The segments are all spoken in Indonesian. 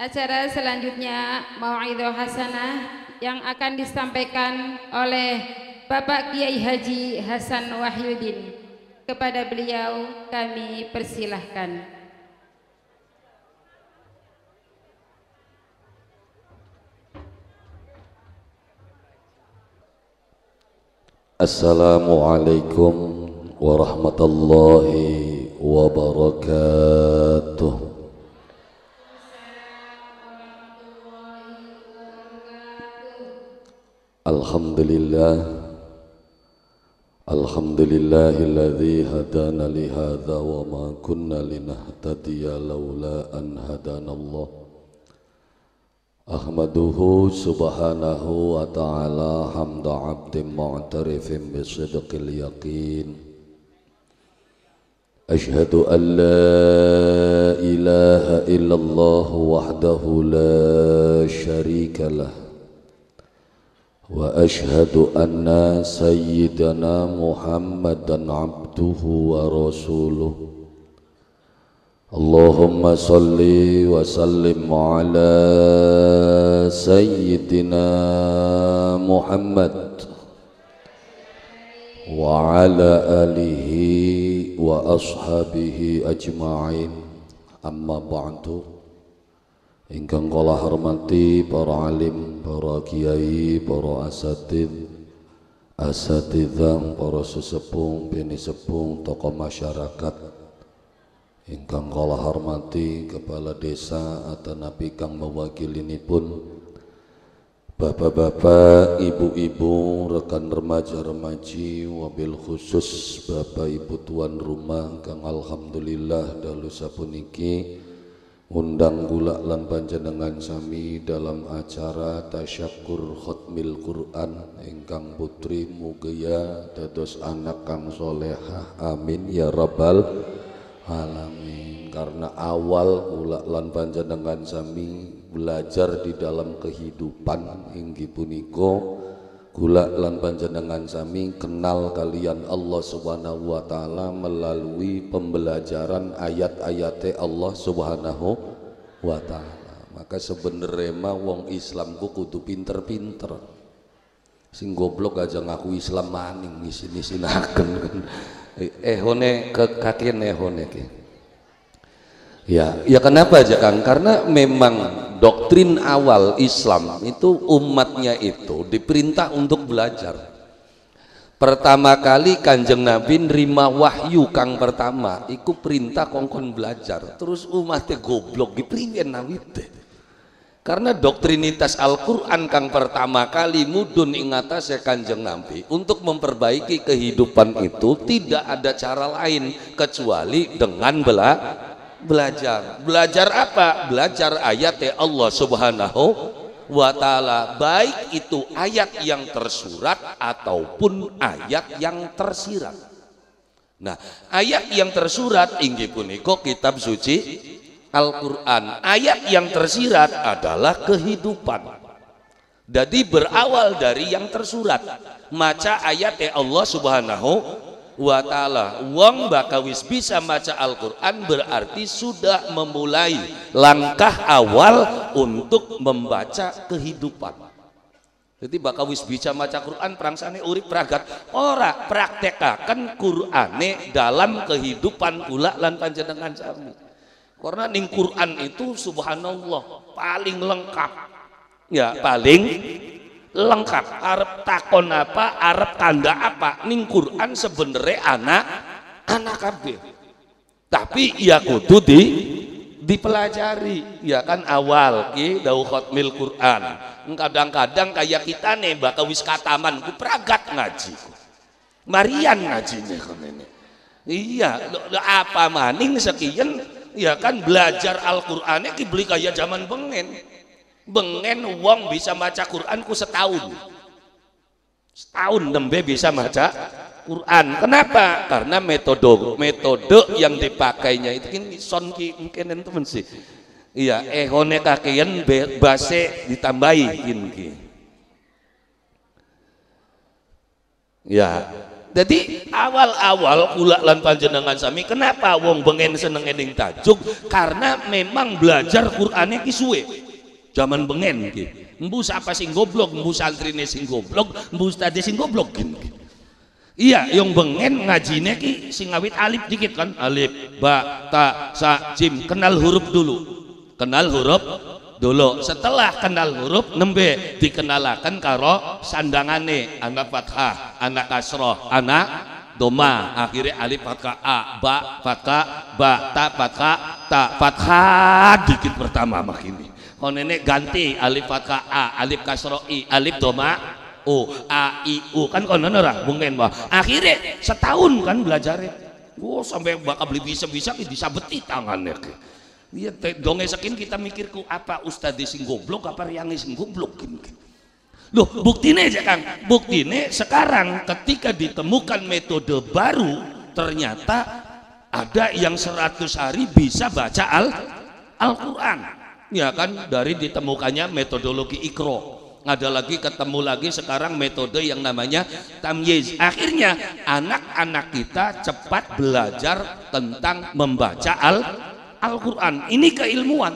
Acara selanjutnya Mawaidho Hasanah yang akan disampaikan oleh Bapak Kiai Haji Hasan Wahyudin. Kepada beliau kami persilahkan. Assalamualaikum warahmatullahi wabarakatuh. الحمد لله الحمد لله الذي هدانا لهذا وما كنا لنهتدي لولا أن هدانا الله أحمده سبحانه وتعالى حمد عبد معترف بصدق اليقين أشهد أن لا إله إلا الله وحده لا شريك له واشهد ان سيدنا محمدا عبده ورسوله اللهم صل وسلم على سيدنا محمد وعلى اله واصحابه اجمعين اما بعد ingkang kula hormati para alim, para kiai, para asatid, asatidzah, para sesepung, bini sepung, tokoh masyarakat, ingkang kula hormati kepala desa atau nabi kang mewakili ini pun Bapak-bapak, ibu-ibu, rekan remaja-remaji, wabil khusus Bapak Ibu tuan rumah, kang Alhamdulillah dalu sapuniki Undang pula lan panjenengan sami dalam acara tasyakur khutmil Quran ingkang putri mugia ya dados anak kang solehah amin ya rabbal alamin karena awal kula lan panjenengan sami belajar di dalam kehidupan inggi puniko Kula lan panjenengan sami kenal kalian Allah Subhanahu wa taala melalui pembelajaran ayat-ayat Allah Subhanahu wa taala. Maka sebenarnya mah wong Islam ku kudu pinter-pinter. Sing goblok aja ngaku Islam maning sini sinaken eh Ehone ke eh ehone ke. Ya, ya kenapa aja Kang? Karena memang doktrin awal Islam itu umatnya itu diperintah untuk belajar pertama kali kanjeng nabi nerima wahyu kang pertama iku perintah kongkon belajar terus umatnya goblok diperintah Nabi karena doktrinitas Al-Quran kang pertama kali mudun ingatase kanjeng nabi untuk memperbaiki kehidupan itu tidak ada cara lain kecuali dengan bela belajar belajar apa belajar ayat ya Allah subhanahu wa ta'ala baik itu ayat yang tersurat ataupun ayat yang tersirat nah ayat yang tersurat inggi puniko kitab suci Al-Quran ayat yang tersirat adalah kehidupan jadi berawal dari yang tersurat maca ayat ya Allah subhanahu wa ta'ala wong bakawis wis bisa maca Al-Quran berarti sudah memulai langkah awal untuk membaca kehidupan jadi bakawis wis bisa maca Quran perangsane urip peragat ora praktekaken Qurane dalam kehidupan kula lan panjenengan sami karena ning Quran itu subhanallah paling lengkap ya paling lengkap arep takon apa arep tanda apa ning Quran sebenarnya anak anak kabeh tapi ya kudu di dipelajari ya kan awal ki dau khatmil Quran kadang-kadang kayak kita nih bakal wis kataman ku pragat ngaji marian ngajinya ini iya apa maning sekian ya kan belajar Al-Qur'annya ki beli kayak zaman bengen bengen uang bisa maca Quran ku setahun setahun nembe bisa maca Quran kenapa karena metode metode yang dipakainya itu kan son ki mungkin temen sih iya ehone kakean base ditambahi iya ya jadi awal-awal kula lan panjenengan sami kenapa wong bengen seneng ending tajuk karena memang belajar Qur'annya ki suwe zaman bengen ki embu apa sing goblok embu santrine sing goblok embu tadi sing goblok ki iya yang bengen ngajine ki sing awit alif dikit kan alif ba ta sa jim kenal huruf dulu kenal huruf dulu setelah kenal huruf nembe dikenalakan karo sandangane anak fathah anak kasroh anak doma akhirnya alif fatka a ba fatka ba ta fathah, ta dikit pertama makini. Kau oh, nenek ganti alif fatka a alif kasro i alif doma u a i u kan kau orang mungkin bah akhirnya setahun kan belajar. wo oh, sampai bakal beli bisa bisa bisa beti tangannya dia dongeng sakin kita mikirku apa di sing blok apa riangi sing goblok Loh, buktinya aja Kang. Buktinya sekarang ketika ditemukan metode baru ternyata ada yang seratus hari bisa baca Al Al-Qur'an ya kan dari ditemukannya metodologi ikro ada lagi ketemu lagi sekarang metode yang namanya tamyiz akhirnya anak-anak kita cepat belajar tentang membaca al Al-Quran ini keilmuan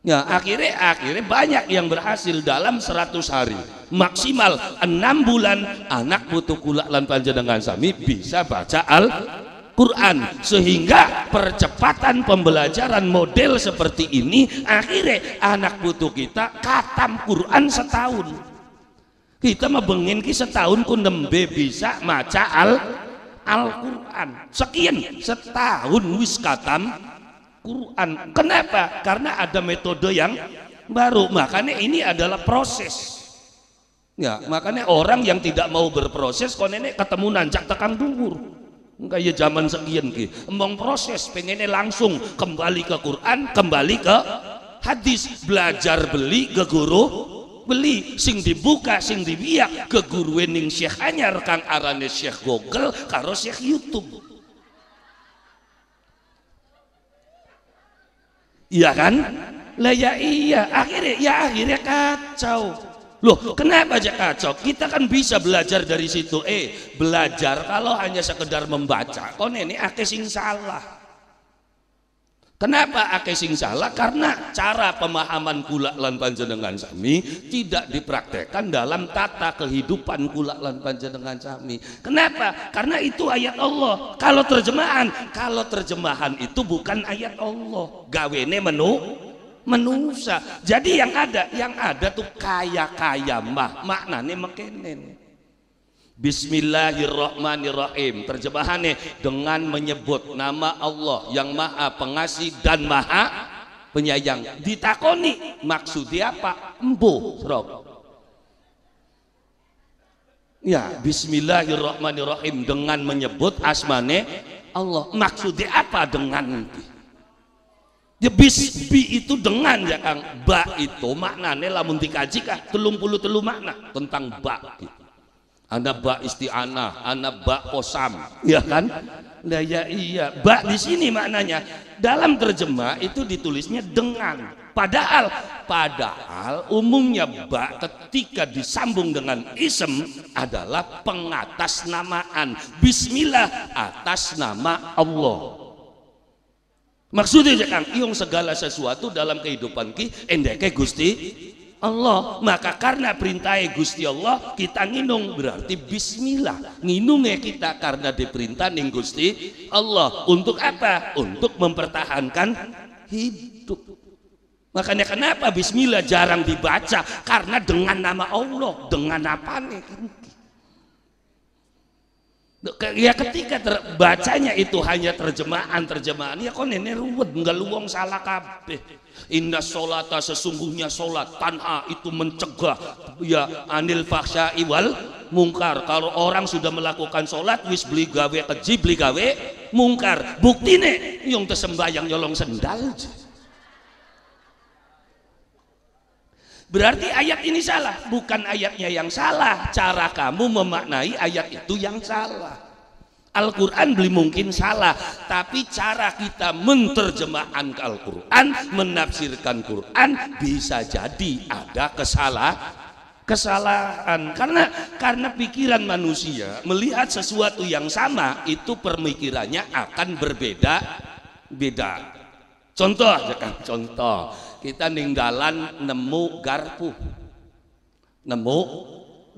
ya akhirnya akhirnya banyak yang berhasil dalam 100 hari maksimal enam bulan anak butuh kulak lan panjenengan sami bisa baca al Quran sehingga percepatan pembelajaran model seperti ini akhirnya anak butuh kita katam Quran setahun kita mebengin ki setahun kunembe bisa maca al Al-Quran sekian setahun wis katam Quran kenapa? karena ada metode yang baru makanya ini adalah proses ya makanya orang yang tidak mau berproses nenek ketemu nanjak tekan dungur ya zaman sekian ki emang proses pengennya langsung kembali ke Quran kembali ke hadis belajar beli ke guru beli sing dibuka sing dibiak ke guru wening Syekh Anyar kang arane Syekh Google karo Syekh YouTube iya kan lah ya iya akhirnya ya akhirnya kacau Loh, kenapa aja kacau? Kita kan bisa belajar dari situ. Eh, belajar kalau hanya sekedar membaca, kok ini ake sing salah. Kenapa ake sing salah? Karena cara pemahaman kula lan panjenengan sami tidak dipraktekkan dalam tata kehidupan kula lan panjenengan sami. Kenapa? Karena itu ayat Allah. Kalau terjemahan, kalau terjemahan itu bukan ayat Allah. Gawene menu menusa. Jadi yang ada, yang ada tuh kaya-kaya mah maknane mekenen. Bismillahirrahmanirrahim. Terjemahannya dengan menyebut nama Allah yang Maha Pengasih dan Maha Penyayang. Ditakoni maksudnya apa? Embo, Rob. Ya, Bismillahirrahmanirrahim dengan menyebut asmane Allah. Maksudnya apa dengan Ya bisbi itu dengan ya Kang. Ba itu maknane lamun dikaji kah telung puluh telu makna tentang ba gitu. ba isti'anah, anak ba kosam, ya kan? Lah ya iya, ba di sini maknanya dalam terjemah itu ditulisnya dengan. Padahal padahal umumnya ba ketika disambung dengan isem adalah pengatas namaan Bismillah atas nama Allah maksudnya kan iung segala sesuatu dalam kehidupan ki endeke Gusti Allah maka karena perintah Gusti Allah kita nginung berarti bismillah nginungnya kita karena diperintah nih Gusti Allah untuk apa untuk mempertahankan hidup makanya kenapa bismillah jarang dibaca karena dengan nama Allah dengan apa nih Ya ketika terbacanya itu hanya terjemahan-terjemahan, ya kok nenek ruwet, nggak luwong salah kabeh. Inna solata sesungguhnya solat tanha itu mencegah ya anil fahsya iwal mungkar. Kalau orang sudah melakukan solat, wis beli gawe keji, beli gawe mungkar. Bukti nih, yang tersembah yang nyolong sendal. Berarti ayat ini salah, bukan ayatnya yang salah, cara kamu memaknai ayat itu yang salah. Al-Quran beli mungkin salah, tapi cara kita menerjemahkan Al-Quran, menafsirkan Quran bisa jadi ada kesalahan kesalahan karena karena pikiran manusia melihat sesuatu yang sama itu pemikirannya akan berbeda beda contoh kan, contoh kita ninggalan nemu garpu nemu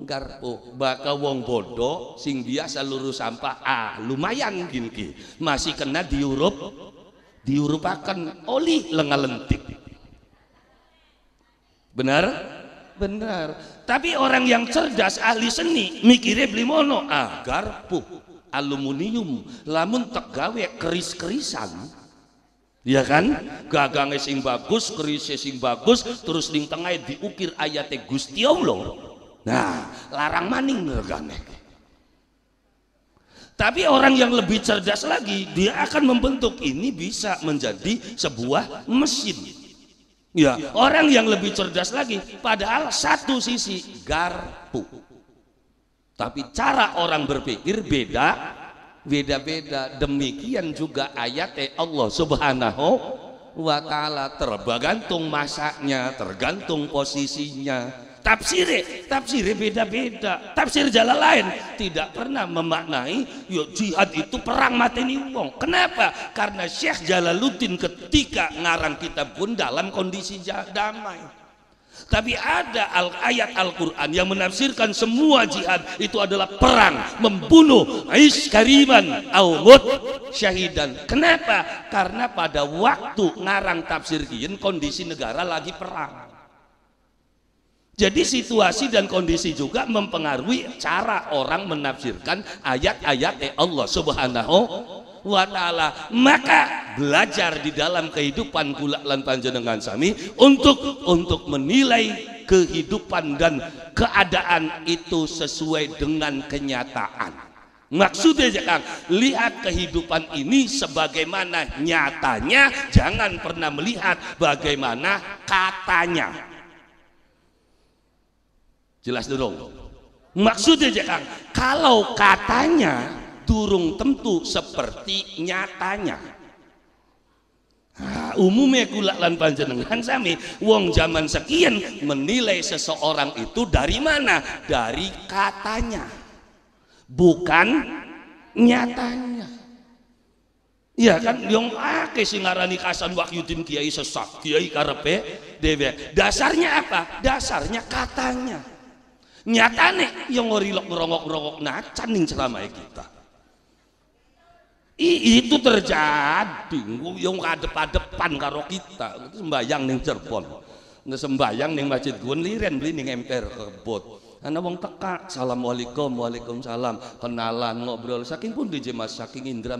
garpu bakal wong bodoh sing biasa lurus sampah ah lumayan gini, masih kena diurup diurupakan oli lengah lentik benar benar tapi orang yang cerdas ahli seni mikirnya beli mono ah garpu aluminium lamun tegawe keris-kerisan ya kan gagangnya sing bagus kerisnya sing bagus terus ning tengah diukir ayatnya Gusti Allah nah larang maning gagangnya tapi orang yang lebih cerdas lagi dia akan membentuk ini bisa menjadi sebuah mesin ya orang yang lebih cerdas lagi padahal satu sisi garpu tapi cara orang berpikir beda beda-beda demikian juga ayat Allah subhanahu wa ta'ala tergantung masaknya tergantung posisinya tafsir tafsir beda-beda tafsir jalan lain tidak pernah memaknai yo jihad itu perang mati ini wong kenapa karena Syekh Jalaluddin ketika ngarang kitab pun dalam kondisi damai tapi ada al ayat Al-Quran yang menafsirkan semua jihad itu adalah perang, membunuh, Ais kariman, Awud syahidan. Kenapa? Karena pada waktu ngarang tafsir kian kondisi negara lagi perang. Jadi situasi dan kondisi juga mempengaruhi cara orang menafsirkan ayat-ayat Allah Subhanahu wa taala maka belajar di dalam kehidupan kula lan panjenengan sami untuk untuk menilai kehidupan dan keadaan itu sesuai dengan kenyataan Maksudnya jangan lihat kehidupan ini sebagaimana nyatanya, jangan pernah melihat bagaimana katanya. Jelas dong. Maksudnya jangan kalau katanya durung tentu seperti nyatanya nah, umumnya kulak lan panjenengan sami wong zaman sekian menilai seseorang itu dari mana dari katanya bukan nyatanya Iya kan, yang ake singarani kasan tim kiai sesak, kiai karepe, dewe Dasarnya apa? Dasarnya katanya. Nyatane yang ngorilok ngerongok ngerongok nacan ceramah kita. I, itu terjadi yang pada depan karo kita sembayang ning Cirebon sembahyang ning Masjid Gun liren beli ning MPR kebot karena wong teka assalamualaikum waalaikumsalam kenalan ngobrol saking pun di jemaah saking Indra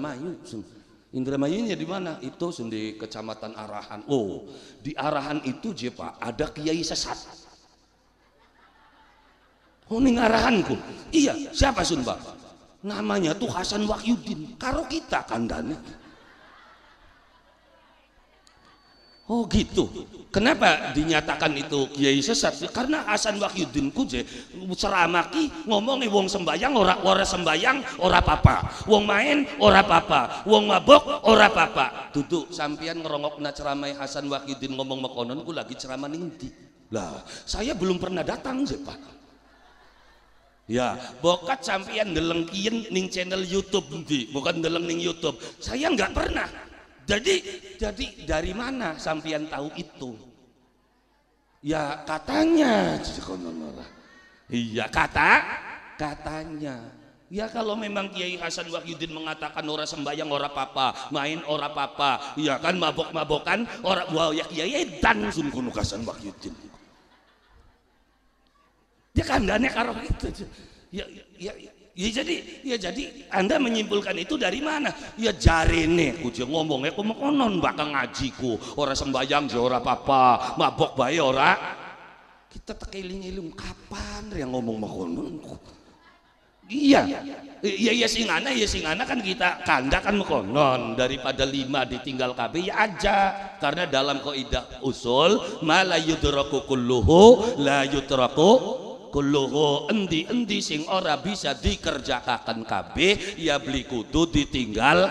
Indramayunya di mana? Itu di Kecamatan Arahan. Oh, di Arahan itu je Pak, ada kiai sesat. Oh, Arahanku. Iya, siapa Sun Pak? namanya tuh Hasan Wahyudin karo kita kandane Oh gitu. Kenapa dinyatakan itu kiai sesat? Karena Hasan Wahyudin kuje ceramaki ngomongi wong sembayang ora ora sembayang ora papa. Wong main ora papa. Wong mabok ora papa. Duduk sampean ngerongok ceramai Hasan Wahyudin ngomong makonon ku lagi ceramah ning Lah, saya belum pernah datang, sih Pak. Ya, bokat sampean kian ning channel YouTube nanti, bukan deleng ning YouTube. Saya nggak pernah. Jadi, jadi dari mana sampean tahu itu? Ya katanya, Iya kata, katanya. Ya kalau memang Kiai Hasan Wahyudin mengatakan ora sembayang ora papa, main ora papa, ya kan mabok-mabokan ora wah ya Kiai dan sungguh Hasan Wahyudin. Dia kandane karo gitu. Ya, ya, ya, ya jadi ya jadi Anda menyimpulkan itu dari mana? Ya jarine ngomong ngomongnya mau konon bakal ngajiku, orang sembayang je ora apa-apa, mabok bayi ora. Kita tekeling-eling kapan yang ngomong mekonon? Iya. Iya iya singana ya singana kan kita kanda kan mekonon daripada lima ditinggal KB ya aja karena dalam koidah usul ma la yudraku kulluhu la yudraku kulluhu endi-endi sing ora bisa dikerjakan kabeh ya beli kudu ditinggal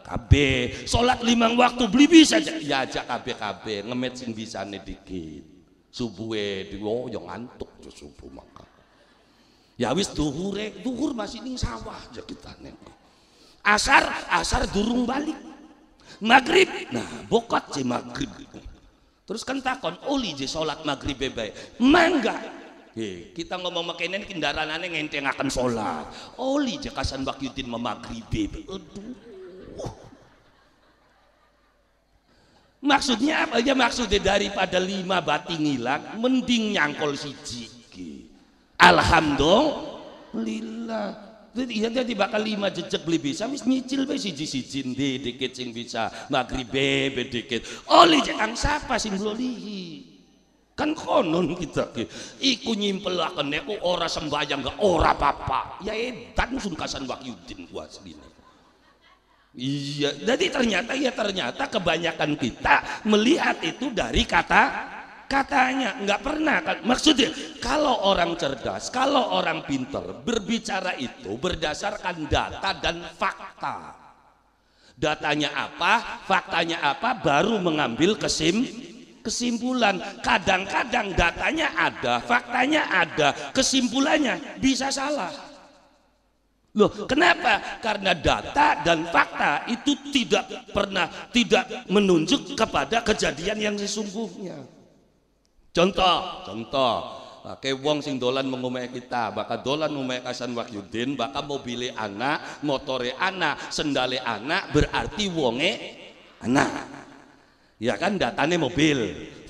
kabeh salat limang waktu beli bisa ya aja kabeh kabeh ngemet sing bisane dikit subuhe diwo oh, yo ya ngantuk subuh maka ya wis duhure duhur masih ning sawah jekitane asar asar durung balik maghrib nah bokot si maghrib terus kan takon oli oh, je salat maghrib bebe mangga Hei, kita ngomong makanan kendaraan aneh ngenteng akan sholat. Oli jekasan Bakyudin memagribe. Aduh. Maksudnya apa aja maksudnya daripada lima bating hilang, mending nyangkol siji. Alhamdulillah. Jadi iya tadi bakal lima jejak beli bisa, mis nyicil be siji siji di dikit sing bisa, magrib be dikit. Oli jangan siapa sing beli kan konon kita ki iku nyimpelaken nek ora sembahyang gak ora apa-apa ya edan sungkasan Wahyudin ku asline iya jadi ternyata ya ternyata kebanyakan kita melihat itu dari kata katanya nggak pernah kan maksudnya kalau orang cerdas kalau orang pinter berbicara itu berdasarkan data dan fakta datanya apa faktanya apa baru mengambil kesim kesimpulan kadang-kadang datanya ada faktanya ada kesimpulannya bisa salah loh kenapa karena data dan fakta itu tidak pernah tidak menunjuk kepada kejadian yang sesungguhnya contoh contoh pakai wong sing dolan mengumai kita bakal dolan mengumai kasan Wahyudin bakal mobile anak motore anak sendale anak berarti wonge anak ya kan datane mobil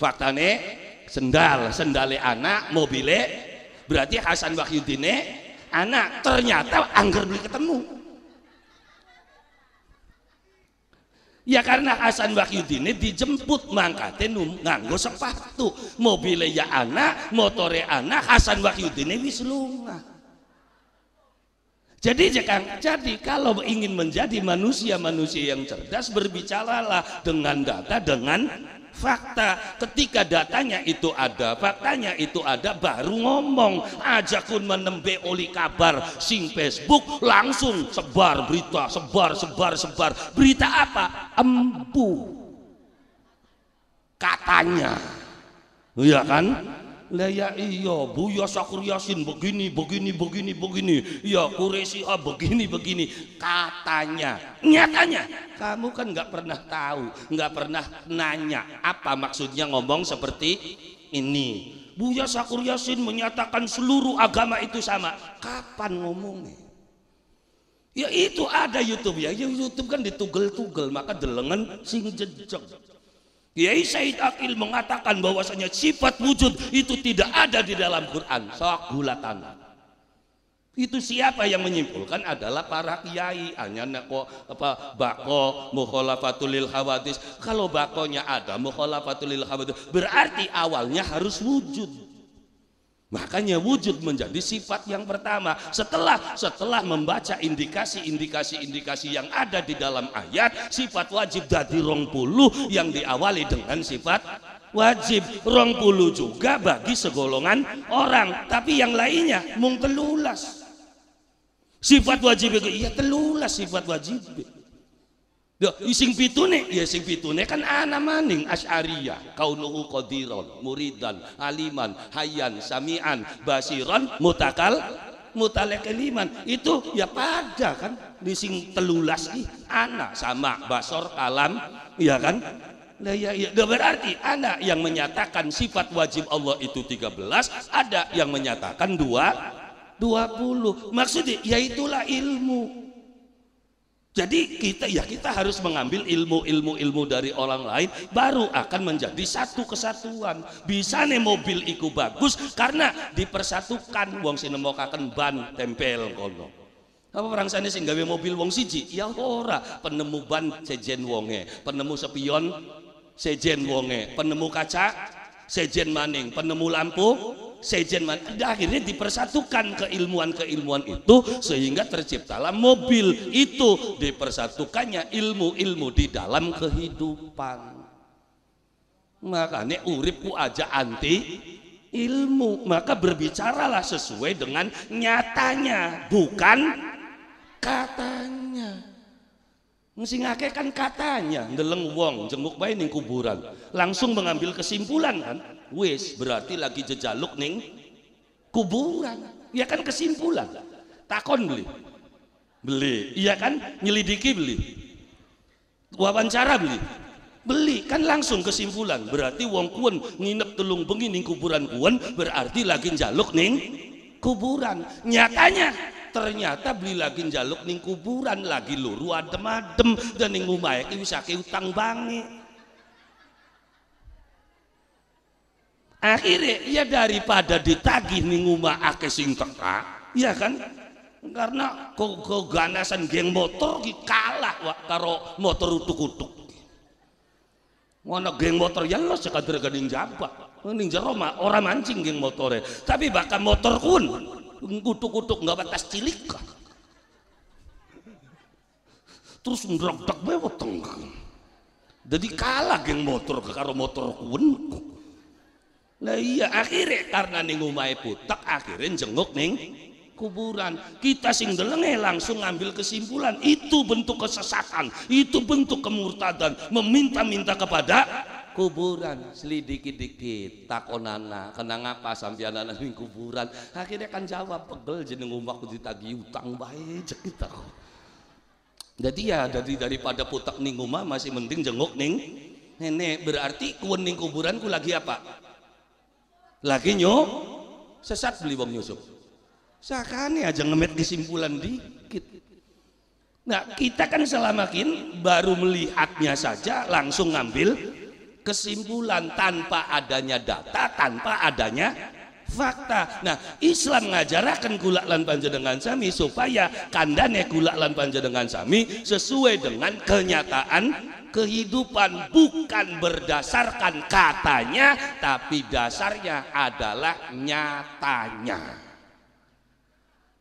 faktane sendal sendale anak mobile berarti Hasan Wahyudine anak ternyata angger beli ketemu ya karena Hasan Wahyudine dijemput mangkate nganggo sepatu mobile ya anak motore anak Hasan Wahyudine wis lunga jadi jangan jadi kalau ingin menjadi manusia-manusia yang cerdas berbicaralah dengan data dengan fakta. Ketika datanya itu ada, faktanya itu ada baru ngomong. Ajakun menembe oli kabar sing Facebook langsung sebar berita, sebar sebar sebar. Berita apa? Empu. Katanya. Iya kan? Laya iya Buya Sakur Yasin begini begini begini begini ya Kuresi A ah, begini begini katanya nyatanya kamu kan nggak pernah tahu nggak pernah nanya apa maksudnya ngomong seperti ini Buya Sakur Yasin menyatakan seluruh agama itu sama kapan ngomongnya ya itu ada YouTube ya, ya YouTube kan ditugel-tugel maka delengan sing jejak Kiai Said Akil mengatakan bahwasanya sifat wujud itu tidak ada di dalam Quran. Sok gulatan. Itu siapa yang menyimpulkan adalah para kiai. Hanya neko apa bako mukhalafatulil hawadis. Kalau bakonya ada mukhalafatulil hawadis berarti awalnya harus wujud. Makanya wujud menjadi sifat yang pertama. Setelah setelah membaca indikasi-indikasi-indikasi yang ada di dalam ayat, sifat wajib dari rong puluh yang diawali dengan sifat wajib rong puluh juga bagi segolongan orang. Tapi yang lainnya mung telulas. Sifat wajib itu iya telulas sifat wajib sing pitune ya sing pitune kan ana maning asy'ariyah kaunuhu qadiran, muridan aliman hayyan samian basiron mutakal mutalakaliman. itu ya pada kan di sing telulas nih anak sama basor kalam ya kan Nah, ya, ya. berarti anak yang menyatakan sifat wajib Allah itu 13 ada yang menyatakan dua 20 maksudnya ya itulah ilmu jadi kita ya kita harus mengambil ilmu-ilmu-ilmu dari orang lain baru akan menjadi satu kesatuan. Bisa nih mobil iku bagus karena dipersatukan wong sinemokaken ban tempel kono. Apa orang sana sing gawe mobil wong siji? Ya ora, penemu ban sejen wonge, penemu sepion sejen wonge, penemu kaca sejen maning, penemu lampu sejen akhirnya dipersatukan keilmuan-keilmuan itu sehingga terciptalah mobil itu dipersatukannya ilmu-ilmu di dalam kehidupan makanya uripku aja anti ilmu maka berbicaralah sesuai dengan nyatanya bukan katanya mesti ngake kan katanya ndeleng wong jenguk bayi kuburan langsung mengambil kesimpulan kan wis berarti lagi jejaluk ning kuburan ya kan kesimpulan takon beli beli iya kan nyelidiki beli wawancara beli beli kan langsung kesimpulan berarti wong kuen nginep telung bengi ning kuburan kuen berarti lagi jaluk ning kuburan nyatanya ternyata beli lagi jaluk ning kuburan lagi luru adem-adem dan ning umae wis akeh utang bangi akhirnya ya daripada ditagih nih ngumah ake sing teka ya kan karena keganasan geng motor kalah wak karo motor utuk-utuk mana geng motor ya lo sekadar gading jabak ning jero orang mancing geng motornya, tapi bahkan motor pun utuk-utuk nggak batas cilik terus ngerok-dok bewa tengah jadi kalah geng motor karo motor kun lah iya akhirnya karena ning umahe putek akhirnya jenguk ning kuburan kita sing delenge langsung ngambil kesimpulan itu bentuk kesesatan itu bentuk kemurtadan meminta-minta kepada kuburan selidiki-dikit takonana oh, kena ngapa sampai anak-anak ning kuburan akhirnya kan jawab pegel jeneng umak ditagi utang bae cek jadi ya dari daripada putak ning umah masih mending jenguk ning nenek berarti kuburan ku lagi apa lagi nyu sesat beli bom Yusuf sakane aja ngemet kesimpulan dikit nah kita kan selamakin baru melihatnya saja langsung ngambil kesimpulan tanpa adanya data tanpa adanya fakta nah Islam ngajarakan gulak lan dengan sami supaya kandane gulak lan dengan sami sesuai dengan kenyataan kehidupan bukan berdasarkan katanya tapi dasarnya adalah nyatanya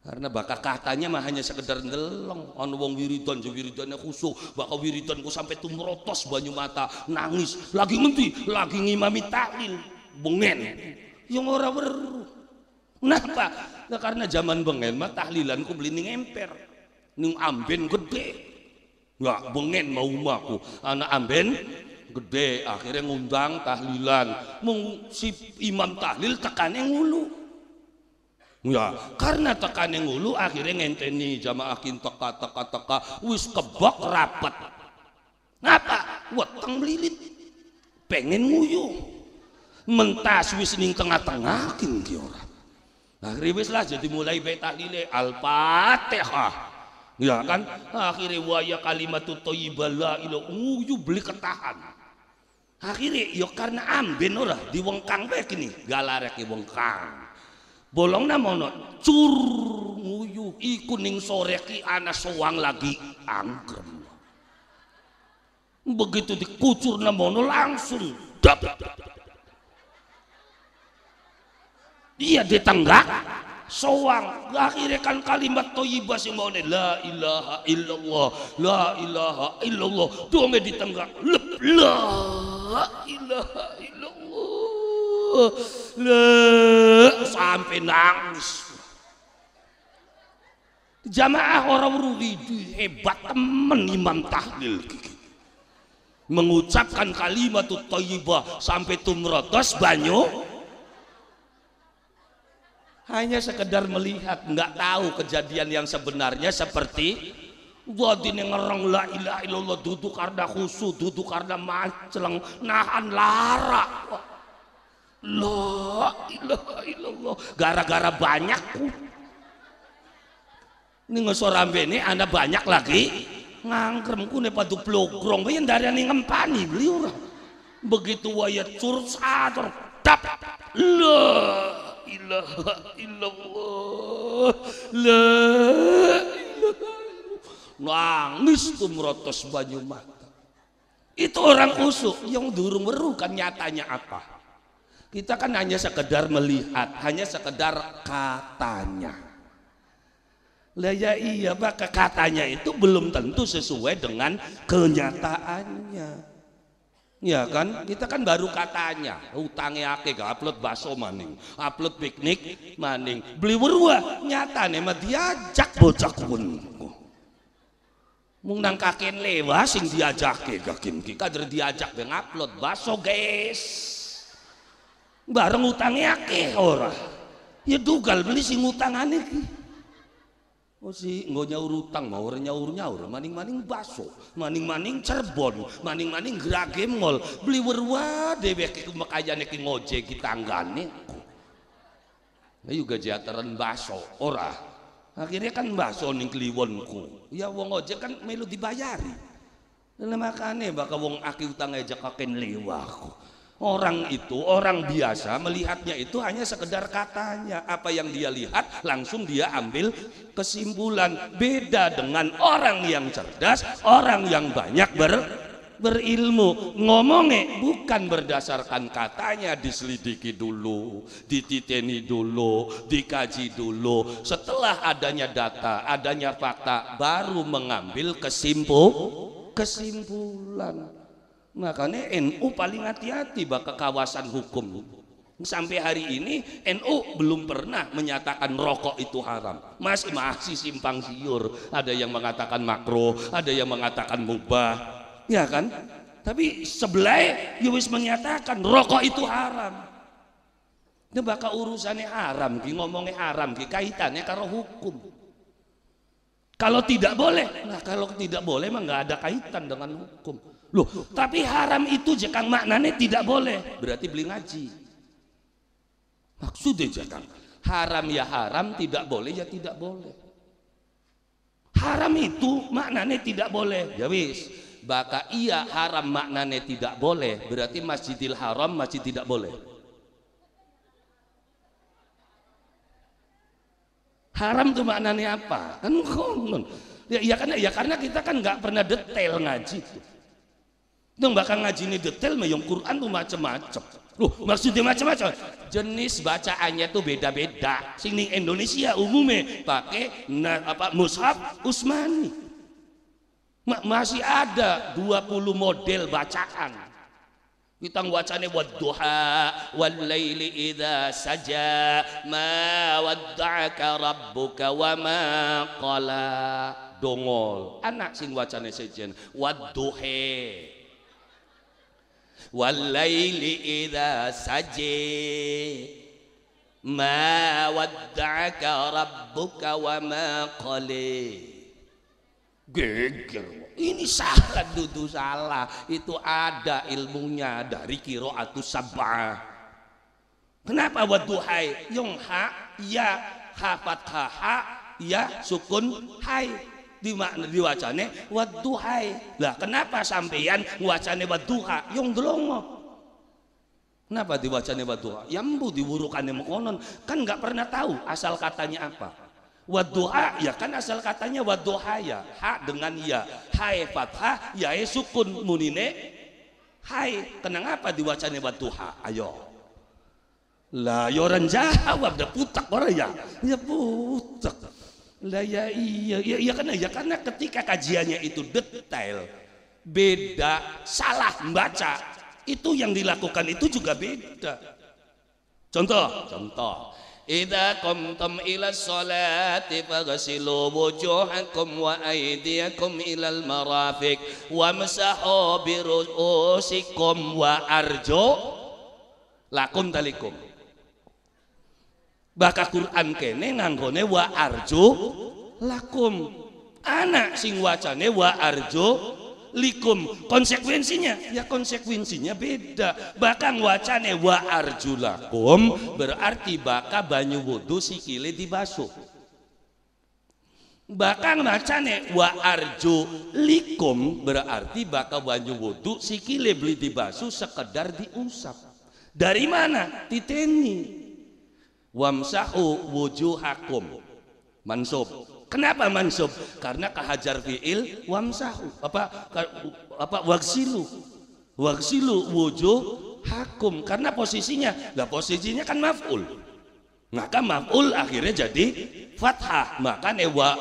karena bakal katanya mah hanya sekedar ngelong on anu wong wiridan jo wiridannya khusuk bakal ku sampai tumrotos banyu mata nangis lagi ngendi lagi ngimami tahlil bengen yang ora weruh kenapa nah, karena zaman bengen mah ku beli ning emper ning amben gede nggak bengen mau aku anak amben gede akhirnya ngundang tahlilan si imam tahlil tekan yang ulu Ya, karena tekan yang ulu akhirnya ngenteni jamaah teka teka teka wis kebok rapat. Ngapa? Weteng melilit. Pengen nguyu. Mentas wis ning tengah-tengah kin ki ora. Akhirnya wis lah jadi mulai betah tahlile Al-Fatihah. Ya kan? Akhirnya waya kalimat thayyibah la ilo uyu uh, beli ketahan. Akhirnya yo ya karena amben ora diwengkang bae ini galarek wengkang. Bolong mono cur nguyu ikuning ning sore ki ana soang lagi angker Begitu dikucur mono langsung dap. Iya ditenggak soang kan kalimat toyibah sing mau la ilaha illallah la ilaha illallah tuange di tengah la ilaha illallah la sampai nangis jamaah orang rugi hebat temen imam tahlil mengucapkan kalimat toyibah sampai tumrotos banyak hanya sekedar melihat nggak tahu kejadian yang sebenarnya seperti buat ini ngereng la ilaha illallah duduk karena khusu duduk karena maceleng nahan lara la ilaha illallah gara-gara banyak ini ngesorambe ini anda banyak lagi ngangkrem ku nih padu blogrong bayan dari yang ngempani beliau begitu wayat cursa tap la ilaha illallah la ilaha nangis tuh merotos banyu mata itu orang usuk yang durung meru kan nyatanya apa kita kan hanya sekedar melihat hanya sekedar katanya lah ya iya maka katanya itu belum tentu sesuai dengan kenyataannya Ya kan? Kita kan baru katanya hutangnya gak upload baso maning, upload piknik maning. Beli nyata nih, mah diajak bocah kun. Mung nang kakin lewat sing ke kakin ki kader diajak beng upload baso guys. Bareng utangnya ake ora. Ya dugal beli sing utangane Oh si nggak nyaur utang mau orang nyaur nyaur, maning maning baso, maning maning cerbon maning maning gerage mall, beli werwa dewek itu makanya ki ngojek kita tanggane. Ya juga jataran baso, ora. Akhirnya kan baso ning kliwonku. Ya wong ojek kan melu dibayari. Lah makane bakal wong aki utang ejak kakek liwaku. Orang itu, orang biasa melihatnya itu hanya sekedar katanya. Apa yang dia lihat langsung dia ambil kesimpulan. Beda dengan orang yang cerdas, orang yang banyak ber berilmu ngomongnya bukan berdasarkan katanya diselidiki dulu dititeni dulu dikaji dulu setelah adanya data adanya fakta baru mengambil kesimpul kesimpulan makanya NU paling hati-hati bakal kawasan hukum sampai hari ini NU belum pernah menyatakan rokok itu haram masih masih simpang siur ada yang mengatakan makro ada yang mengatakan mubah ya kan tapi sebelah Yowis ya menyatakan rokok itu haram ini bakal urusannya haram ki ngomongnya haram ki kaitannya karo hukum kalau tidak boleh nah kalau tidak boleh emang nggak ada kaitan dengan hukum Loh, tapi haram itu jekang maknanya tidak boleh. Berarti beli ngaji. Maksudnya jekang. Haram ya haram, tidak boleh ya tidak boleh. Haram itu maknanya tidak boleh. Ya wis. Baka iya haram maknanya tidak boleh. Berarti masjidil haram masih tidak boleh. Haram itu maknanya apa? Kan konon. Ya, ya karena ya karena kita kan nggak pernah detail ngaji tuh. Nung bakal ngaji ini detail mah yang Quran tuh macam-macam. Lu maksudnya macam-macam. Jenis bacaannya tuh beda-beda. Sini Indonesia umumnya pakai nah, apa mushaf Utsmani. Ma masih ada 20 model bacaan. Kita wacane wadduha wal laili idza saja ma wadda'aka rabbuka wa ma qala dongol anak sing wacane sejen Wadhuhe. والليل إذا سجي ما ودعك ربك وما قلي Geger Ini salah duduk salah Itu ada ilmunya dari atau sabah Kenapa waduhai? Yung ya ha, ya, ha fathah ha, ya, sukun, hai di makna diwacane wadduhai lah kenapa sampeyan wacane waduha yang delongo Kenapa diwacane wadduha? Ya embu diwurukane mengkonon. Kan nggak pernah tahu asal katanya apa. waduha ya kan asal katanya wadduha ya. Ha dengan ya. Hai fathah, ya e sukun munine. Hai, kenapa diwacane waduha Ayo. Lah, yoran orang jawab, dah putak orang ya. Ya putak lah ya iya ya, ya karena ya karena ketika kajiannya itu detail beda salah membaca itu yang dilakukan itu juga beda contoh contoh Idza qumtum ila sholati faghsilu wujuhakum wa aydiyakum ila al-marafiq masahu bi ru'usikum wa arju lakum talikum baka Quran kene nganggone wa arjo lakum anak sing wacane wa arjo likum konsekuensinya ya konsekuensinya beda bahkan wacane wa lakum berarti baka banyu wudhu sikile dibasuh bahkan wacane wa arjo likum berarti baka banyu wudhu sikile beli dibasuh sekedar diusap dari mana titeni wamsahu wujuhakum mansub kenapa mansub karena kehajar fiil wamsahu apa apa waksilu waksilu wujuhakum karena posisinya lah posisinya kan maf'ul maka maf'ul akhirnya jadi fathah maka wa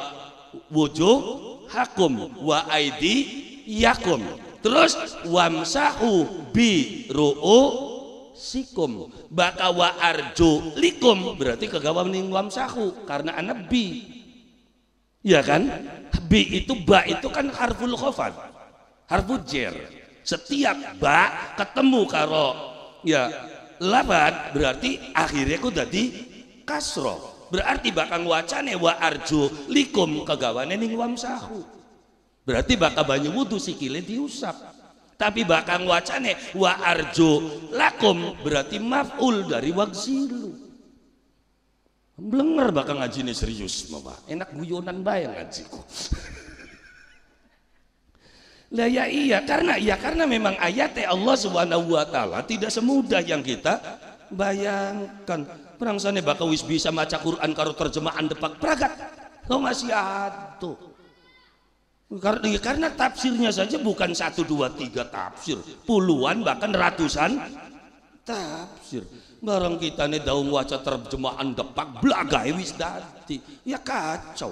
wujuhakum wa aidi yakum terus wamsahu bi ru'u sikum bakawa wa arju likum berarti kegawa meninggulam sahu karena anak bi ya kan bi itu ba itu kan harful khofan harful jer setiap ba ketemu karo ya labat berarti akhirnya ku jadi kasro berarti bakang wacane wa arju likum kegawane ning sahu berarti bakal banyu wudhu sikile diusap tapi bakang wacane wa arjo lakum berarti maf'ul dari wakzilu. blenger bakang ngaji ini serius mama enak guyonan bayang ngajiku lah ya iya karena ya karena memang ayatnya Allah subhanahu wa ta'ala tidak semudah yang kita bayangkan perang sana bakal wis bisa maca Quran karo terjemahan depak pragat lo masih tuh karena, iya, karena tafsirnya saja bukan satu dua tiga tafsir puluhan bahkan ratusan tafsir barang kita nih daun waca terjemahan depak belagai wis dati ya kacau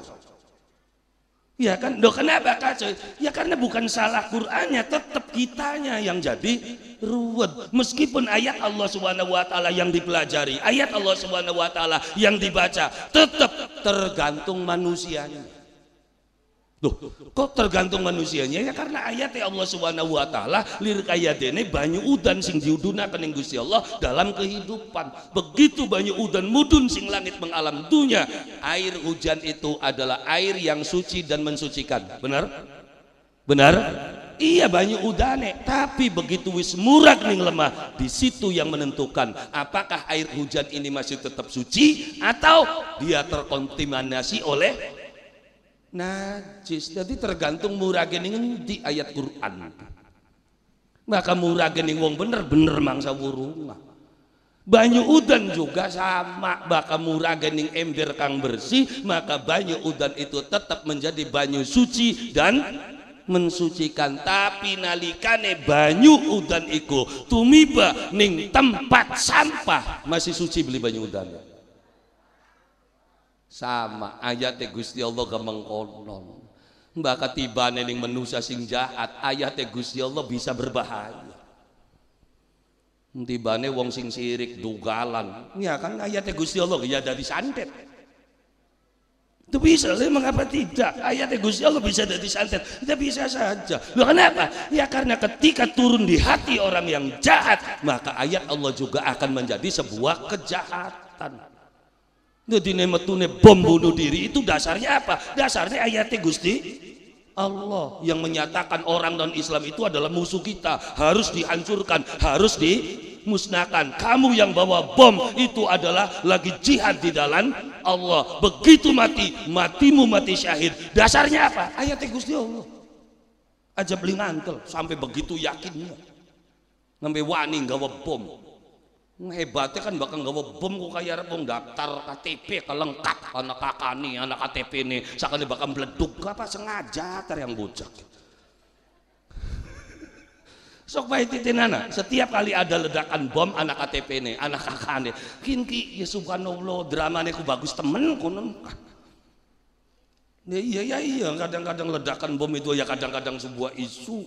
ya kan Duh, kenapa kacau ya karena bukan salah Qurannya tetap kitanya yang jadi ruwet meskipun ayat Allah subhanahu wa ta'ala yang dipelajari ayat Allah subhanahu wa ta'ala yang dibaca tetap tergantung manusianya loh kok tergantung manusianya ya karena ayat ya Allah Subhanahu wa taala lirik ayat ini banyu udan sing diuduna kening Gusti Allah dalam kehidupan. Begitu banyu udan mudun sing langit mengalam dunia, air hujan itu adalah air yang suci dan mensucikan. Benar? Benar? Iya banyu udane, tapi begitu wis murak ning lemah, di situ yang menentukan apakah air hujan ini masih tetap suci atau dia terkontaminasi oleh najis jadi tergantung murah gening di ayat Quran maka murah gening wong bener-bener mangsa burung. banyu udan juga sama maka murah gening ember kang bersih maka banyu udan itu tetap menjadi banyu suci dan mensucikan tapi nalikane banyu udan iku tumiba ning tempat sampah masih suci beli banyu udan sama ayatnya Gusti Allah gamang konon maka tiba nih manusia sing jahat ayatnya Gusti Allah bisa berbahaya tibane wong sing sirik dugalan ya kan ayatnya Gusti Allah ya dari santet itu bisa sih mengapa tidak ayatnya Gusti Allah bisa jadi santet itu ya bisa saja Loh, kenapa ya karena ketika turun di hati orang yang jahat maka ayat Allah juga akan menjadi sebuah kejahatan Dudine metune bom bunuh diri itu dasarnya apa? Dasarnya ayatnya Gusti Allah yang menyatakan orang non Islam itu adalah musuh kita harus dihancurkan harus dimusnahkan kamu yang bawa bom itu adalah lagi jihad di dalam Allah begitu mati matimu mati syahid dasarnya apa ayatnya Gusti Allah aja beli ngantel sampai begitu yakinnya sampai wani gawa bom Hmm, hebatnya kan bakal mau bom kok kayak repung daftar KTP kelengkap anak nih anak KTP nih sakali bakal meleduk apa sengaja ter yang bocah sok baik setiap kali ada ledakan bom anak KTP nih anak kakani kinki ya subhanallah dramanya ku bagus temen ku ya iya iya iya kadang-kadang ledakan bom itu ya kadang-kadang sebuah isu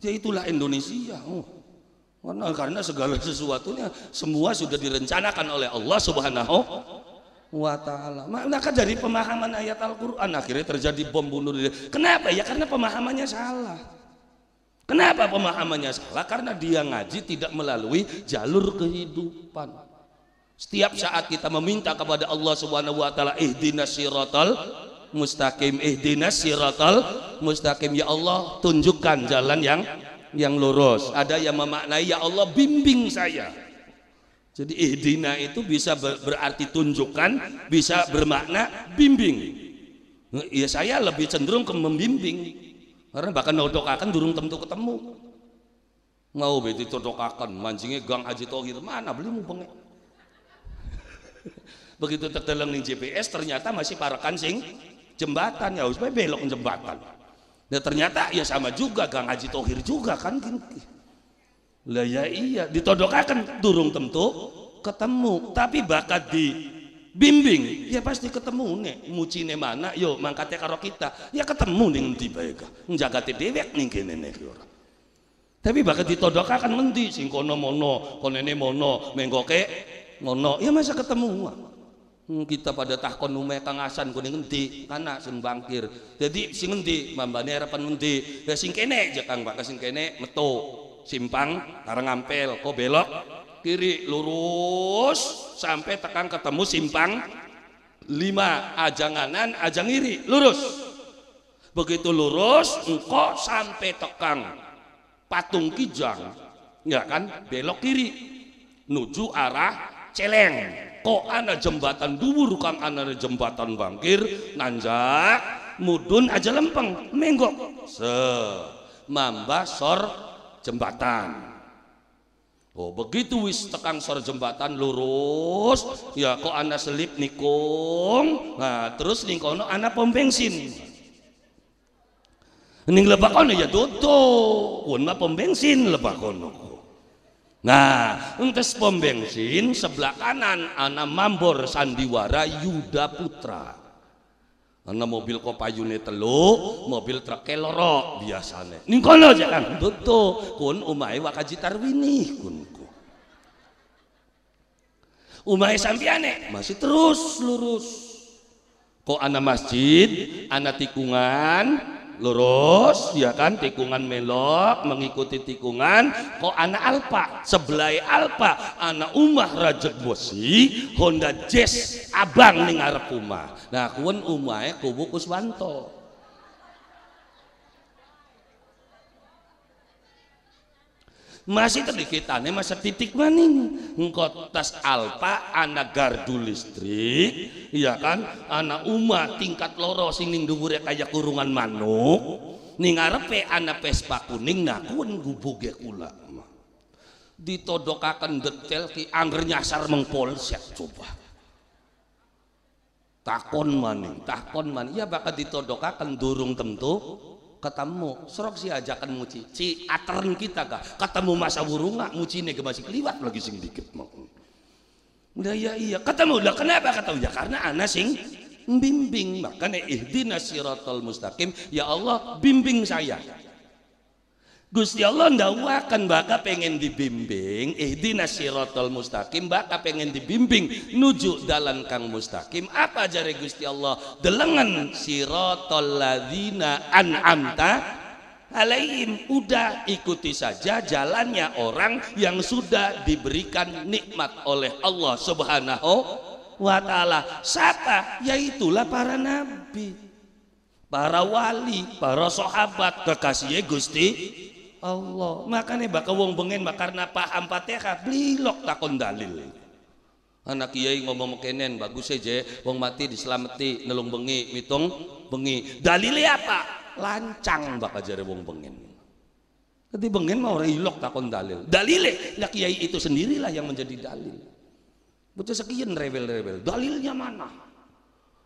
ya itulah Indonesia oh karena segala sesuatunya semua sudah direncanakan oleh Allah Subhanahu wa taala. Maka dari pemahaman ayat Al-Qur'an akhirnya terjadi bom bunuh diri. Kenapa? Ya karena pemahamannya salah. Kenapa pemahamannya salah? Karena dia ngaji tidak melalui jalur kehidupan. Setiap saat kita meminta kepada Allah Subhanahu wa taala ihdinas siratal mustaqim ihdinas siratal mustaqim ya Allah tunjukkan jalan yang yang lurus, ada yang memaknai ya Allah bimbing saya. Jadi ihdina itu bisa ber, berarti tunjukkan, bisa bermakna bimbing. Ya saya lebih cenderung ke membimbing. Karena bahkan akan durung tentu ketemu. Mau beti akan mancingnya gang Haji Tohir mana beli mumpeng. Begitu terteleng di GPS ternyata masih parakan sing jembatan ya harus belok jembatan. Nah ternyata ya sama juga Kang Haji Tohir juga kan lah ya iya ditodokakan durung tentu ketemu tapi bakat di bimbing ya pasti ketemu nih muci nih mana yo mangkatnya karo kita ya ketemu nih nanti baik menjaga dewek nih kene nih orang tapi bakat ditodokakan nanti singkono mono konene mono menggoke mono ya masa ketemu Hmm, kita pada tahkon umeh kang asan kuning ngendi karena sing bangkir jadi sing ngendi mambane harapan ngendi ya sing kene aja kang pak sing kene metu simpang karang ampel kok belok kiri lurus sampai tekan ketemu simpang lima ajanganan ajang iri lurus begitu lurus engkau sampai tekan patung kijang ya kan belok kiri nuju arah celeng kok ana jembatan dhuwur kang ana jembatan bangkir nanjak mudun aja lempeng menggok se mamba sor jembatan Oh begitu wis tekan sor jembatan lurus ya kok ana selip nikung nah terus ning kono ana pom bensin ning lebakono ya dodo kun pom bensin lebakono. Nah, untuk pom bensin sebelah kanan ana mambor sandiwara Yuda Putra. Ana mobil kopayune telu, mobil truk keloro biasane. Ning kono jalan betul kun umahe wakaji tarwini kunku. Umahe sampiane masih terus lurus. Kok ana masjid, ana tikungan, lurus ya kan tikungan melok mengikuti tikungan kok anak alpa sebelai alpa anak umah rajek bosi honda jazz abang ning ngarep umah nah kuen Umahnya e kubu kuswanto masih terlikitannya masa titik maning engkau tas alpa anak gardu listrik iya kan anak uma tingkat loro sing ning dhuwure kaya kurungan manuk ning arepe anak pespa kuning nakun gubuge kula ditodokakan detail ki angger nyasar mengpolsek coba takon maning takon maning ya bakal ditodokakan durung tentu ketemu serok sih ajakan muci si atern kita kah ketemu masa burung nggak muci ini masih keliwat lagi sing dikit mau udah iya iya ketemu lah kenapa ketemu ya karena anak sing bimbing makanya ihdina siratal mustaqim ya Allah bimbing saya Gusti Allah ndawakan baka pengen dibimbing ihdinas siratal mustaqim baka pengen dibimbing nuju dalan kang mustaqim apa jare Gusti Allah delengan siratal ladzina an'amta alaihim udah ikuti saja jalannya orang yang sudah diberikan nikmat oleh Allah subhanahu wa ta'ala siapa yaitulah para nabi para wali para sahabat kekasih Gusti Allah makanya bakal wong bengen karena paham beli blilok takon dalil anak kiai ngomong kenen bagus aja wong mati diselamati nelung bengi mitong bengi dalilnya apa lancang bakal jare wong bengen jadi bengen mau orang ilok takon dalil dalile lah ya kiai itu sendirilah yang menjadi dalil butuh sekian rebel-rebel dalilnya mana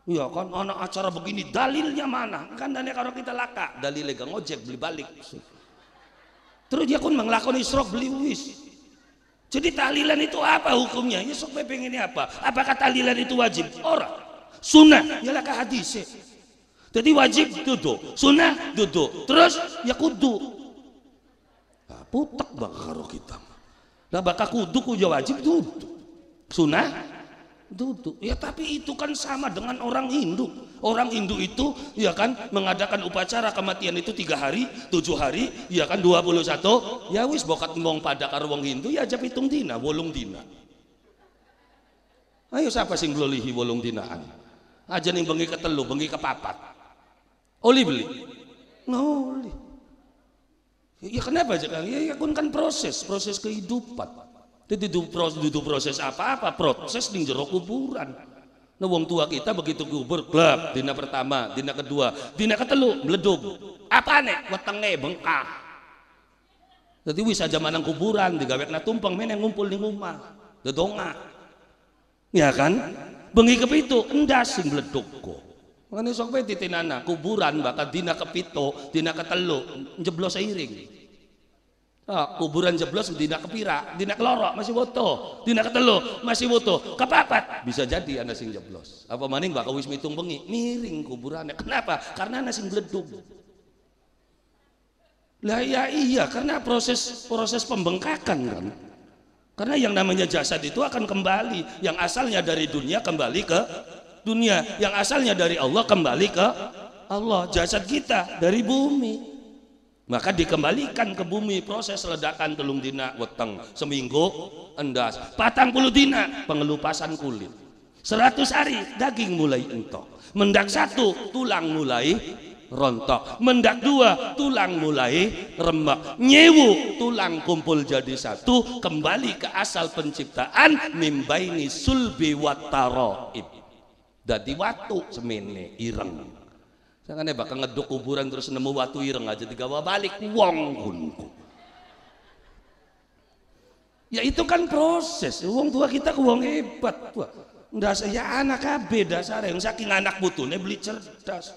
Iya kan anak acara begini dalilnya mana kan daniel kalau kita laka dalilnya gang ojek beli balik terus dia pun mengelakoni isrok beli wis jadi tahlilan itu apa hukumnya ya sok ini apa apakah tahlilan itu wajib orang sunnah ialah hadis ya. jadi wajib duduk sunnah duduk terus ya kudu nah, putak bakar kita lah bakar kudu ku ya wajib duduk sunnah duduk. Ya tapi itu kan sama dengan orang Hindu. Orang Hindu itu ya kan mengadakan upacara kematian itu tiga hari, tujuh hari, ya kan dua puluh satu. Ya wis bokat ngomong pada karwong Hindu ya aja pitung dina, wolung dina. Ayo siapa sing lihi wolung dinaan? Aja nih bengi ketelu, bengi kepapat. Oli beli. oli. Ya kenapa aja Ya, ya, ya kan, kan proses, proses kehidupan. Itu proses, itu proses apa-apa, proses di jero kuburan. Nah, wong tua kita begitu kubur, klub, dina pertama, dina kedua, dina ketelu, meleduk. Apa nih? Wetenge bengkak. Jadi wis aja manang kuburan, na tumpeng, men yang ngumpul di rumah. Dedonga. Ya kan? Bengi kepitu, endas sing meleduk kok. Makanya sok titinana, kuburan bakal dina kepito, dina ketelu, jeblos seiring. Oh, kuburan jeblos dina kepira, dina kelorok masih woto, dina ketelu masih woto, kepapat bisa jadi anda sing jeblos. Apa maning bakal wis mitung bengi, miring kuburannya. Kenapa? Karena anda sing gledung. Lah ya iya, karena proses proses pembengkakan kan. Karena yang namanya jasad itu akan kembali, yang asalnya dari dunia kembali ke dunia, yang asalnya dari Allah kembali ke Allah. Jasad kita dari bumi maka dikembalikan ke bumi proses ledakan telung dina weteng seminggu endas patang puluh dina pengelupasan kulit seratus hari daging mulai entok mendak satu tulang mulai rontok mendak dua tulang mulai remak nyewu tulang kumpul jadi satu kembali ke asal penciptaan mimbaini sulbi wataroib dari watu semene ireng Jangan ya, bakal ngeduk kuburan terus nemu watu ireng aja digawa balik wong kunku. Ya itu kan proses. Wong tua kita ke wong hebat tua. Dasar ya anak abe dasar yang saking anak butuhnya beli cerdas.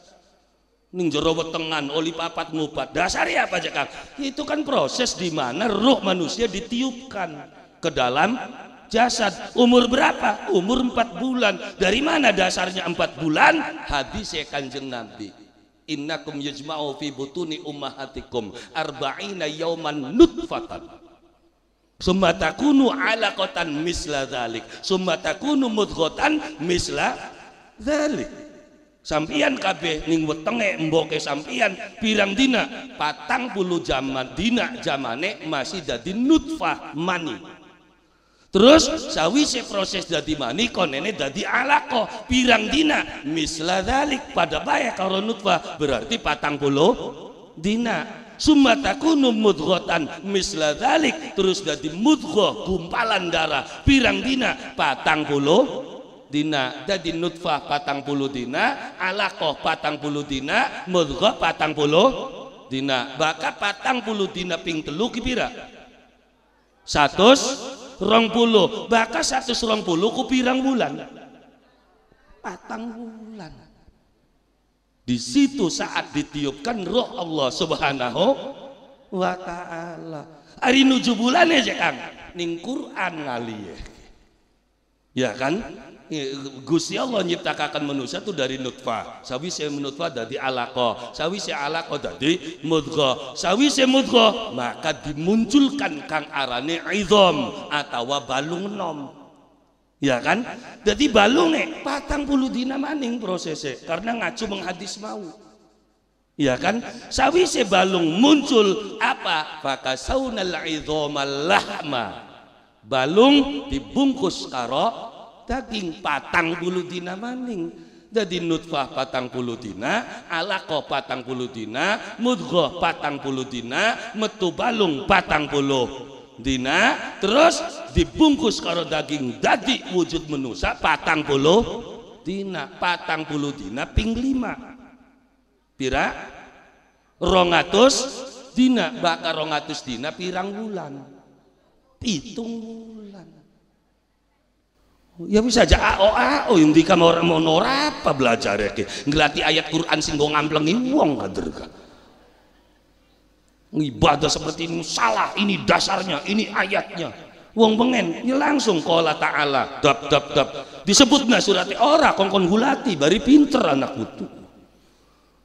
Ning jero wetengan oli papat ngupat. Dasar ya apa aja Itu kan proses di mana ruh manusia ditiupkan ke dalam jasad umur berapa umur empat bulan dari mana dasarnya empat bulan hadis ya kanjeng nabi innakum yujma'u fi butuni ummahatikum arba'ina yauman nutfatan summa takunu alaqatan misla dzalik summa takunu mudghatan misla dzalik sampian kabeh ning wetenge mboke sampian pirang dina patang puluh jaman dina jamane masih dadi nutfah mani Terus sawi sawise proses dadi mani konene dadi alako pirang dina misla dalik pada bayar kalau nutfah berarti patang bolo dina summa takunu mudghatan misla dalik terus dadi mudgho gumpalan darah pirang dina patang bolo dina jadi nutfah patang puluh dina alako patang puluh dina mudghah patang puluh dina baka patang puluh dina ping teluk kipira satus rong puluh bakal satu rong puluh kupirang bulan patang bulan di situ saat ditiupkan roh Allah subhanahu wa ta'ala hari nuju bulan ya kang ning Quran ngali ya, ya kan Iya, Gusti Allah nyiptakakan manusia itu dari nutfah. Sawise nutfah dari Sawi sawise alaqa dari Sawi sawise mudgha maka dimunculkan kang arane idham atau balung nom. Ya kan? Jadi balung nih patang puluh dina maning prosesnya karena ngacu menghadis mau. Ya kan? Sawi Sawise balung muncul apa? Fakasaunal idhamal lahma. Balung dibungkus karo daging patang bulu dina maning jadi nutfah patang puluh dina alako patang puluh dina mudgoh patang puluh dina metu balung patang puluh dina terus dibungkus karo daging dadi wujud menusa patang puluh dina patang puluh dina ping lima pira rongatus dina bakar rongatus dina pirang bulan pitung bulan Ya bisa aja AO AO yang kamu orang mau apa belajar ya ngelatih ayat Quran singgo ngamplengi wong kader ngibadah seperti ini salah ini dasarnya ini ayatnya wong pengen ya langsung kola ta'ala dap dap dap disebut nggak surati ora kongkon gulati bari pinter anak butuh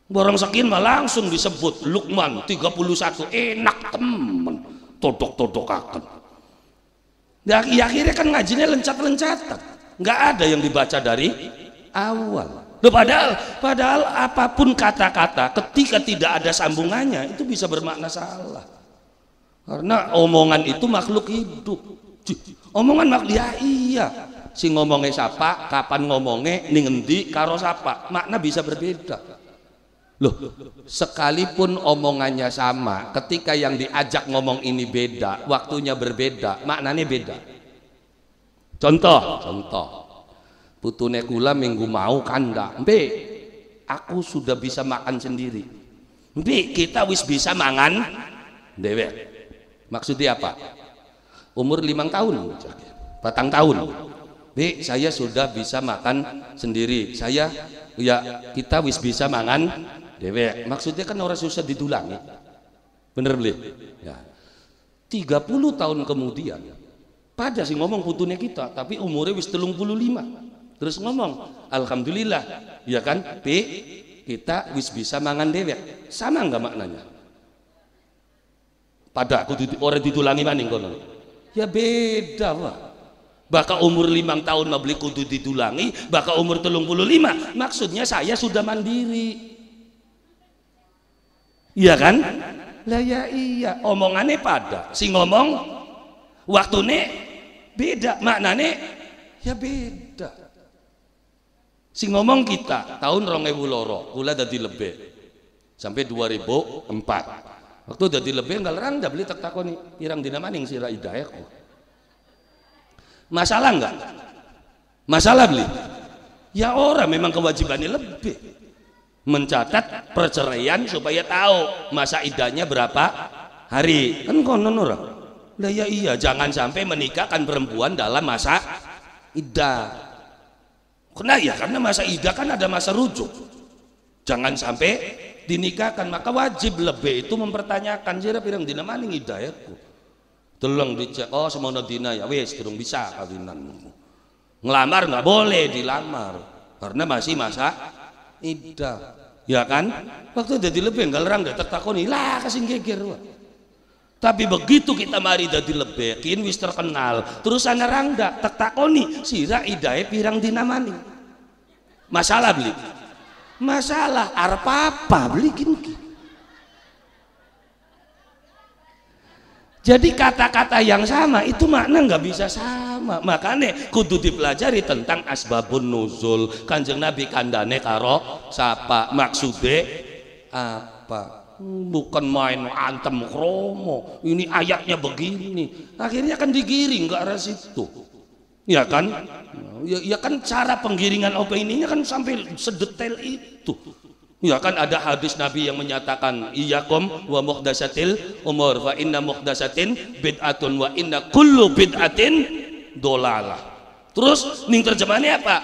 barang sakin mah langsung disebut Lukman 31 enak temen todok-todokaken todok Ya, akhirnya kan ngajinya lencat lencat Nggak ada yang dibaca dari awal. Loh, padahal, padahal apapun kata-kata ketika tidak ada sambungannya itu bisa bermakna salah. Karena omongan itu makhluk hidup. Omongan makhluk ya iya. Si ngomongnya siapa, kapan ngomongnya, ning endi karo siapa. Makna bisa berbeda. Loh, sekalipun omongannya sama, ketika yang diajak ngomong ini beda, waktunya berbeda, maknanya beda. Contoh, contoh. Putune kula minggu mau kanda. Mbe, aku sudah bisa makan sendiri. Mbe, kita wis bisa mangan dewe. Maksudnya apa? Umur limang tahun, patang tahun. B, saya sudah bisa makan sendiri. Saya ya kita wis bisa mangan dewek maksudnya kan orang susah ya. bener beli ya 30 tahun kemudian pada sih ngomong putunya kita tapi umurnya wis telung puluh lima terus ngomong Alhamdulillah ya kan P kita wis bisa mangan dewek sama nggak maknanya pada aku di, orang didulangi maning kono ya beda lah Baka umur limang tahun beli kudu ditulangi, baka umur telung puluh lima. Maksudnya saya sudah mandiri. Iya kan? Lah ya iya, omongannya pada. Si ngomong waktune beda, maknane ya beda. Si ngomong kita tahun loro kula dadi lebih sampai 2004. Waktu dadi lebih enggak lerang dah beli tak takoni irang dina si sira Masalah enggak? Masalah beli? Ya orang memang kewajibannya lebih mencatat perceraian supaya tahu masa idahnya berapa hari kan konon orang lah ya iya jangan sampai menikahkan perempuan dalam masa idah karena ya karena masa idah kan ada masa rujuk jangan sampai dinikahkan maka wajib lebih itu mempertanyakan mana pirang dina ya ku Tolong dicek oh semono dina ya wes durung bisa kawinanmu ngelamar nggak boleh dilamar karena masih masa Ida. Ya kan? Waktu jadi lebih enggak lerang dah tertakoni lah kasih geger wah. Tapi begitu kita mari jadi lebih, kini wis terkenal, terus ana rangda tertakoni sira idae pirang dinamani. Masalah beli. Masalah arpa apa beli kini. Jadi kata-kata yang sama itu makna nggak bisa sama. Makanya kudu dipelajari tentang asbabun nuzul. Kanjeng Nabi kandane karo sapa maksude apa? Bukan main antem kromo. Ini ayatnya begini. Akhirnya kan digiring ke arah situ. Ya kan? Ya, ya kan cara penggiringan opininya kan sampai sedetail itu. Ya kan ada hadis Nabi yang menyatakan iyyakum wa muhdatsatil umur fa inna muhdatsatin bid'atun wa inna kullu bid'atin dolalah. Terus ning terjemahannya apa?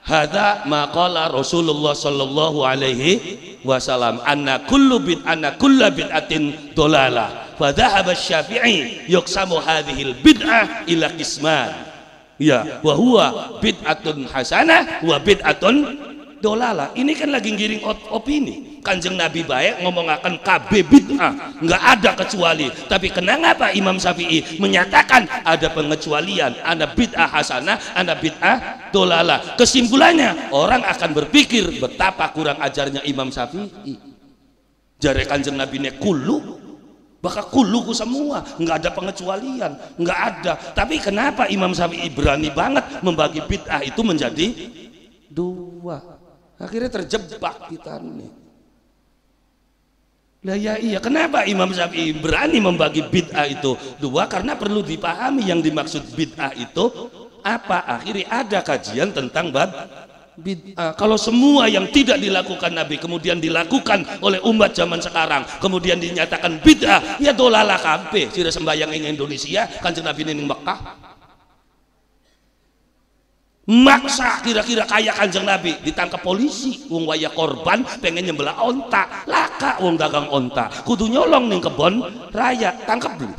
Hada qala Rasulullah sallallahu alaihi wasallam anna kullu bid anna kullu bid'atin dolalah. Fa dhahaba Syafi'i yuqsamu hadhil bid'ah ila qisman. Ya, wa huwa bid'atun hasanah wa bid'atun dolala ini kan lagi ngiring opini kanjeng nabi baik ngomong akan KB bid'ah nggak ada kecuali tapi kenapa Imam Syafi'i menyatakan ada pengecualian ada bid'ah hasanah ada bid'ah dolala kesimpulannya orang akan berpikir betapa kurang ajarnya Imam Syafi'i jare kanjeng nabi ne kulu maka kuluku semua nggak ada pengecualian nggak ada tapi kenapa Imam Syafi'i berani banget membagi bid'ah itu menjadi dua Akhirnya terjebak kita nih. Nah, ya iya, kenapa Imam Syafi'i berani membagi bid'ah itu dua? Karena perlu dipahami yang dimaksud bid'ah itu apa. Akhirnya ada kajian tentang bab bid'ah. Kalau semua yang tidak dilakukan Nabi kemudian dilakukan oleh umat zaman sekarang, kemudian dinyatakan bid'ah, ya dolalah kampe. Sira sembayang ing Indonesia, kan Nabi ning Mekah maksa kira-kira kaya kanjeng nabi ditangkap polisi wong waya korban pengen nyembelah onta laka wong dagang onta kudu nyolong nih kebon raya tangkap dulu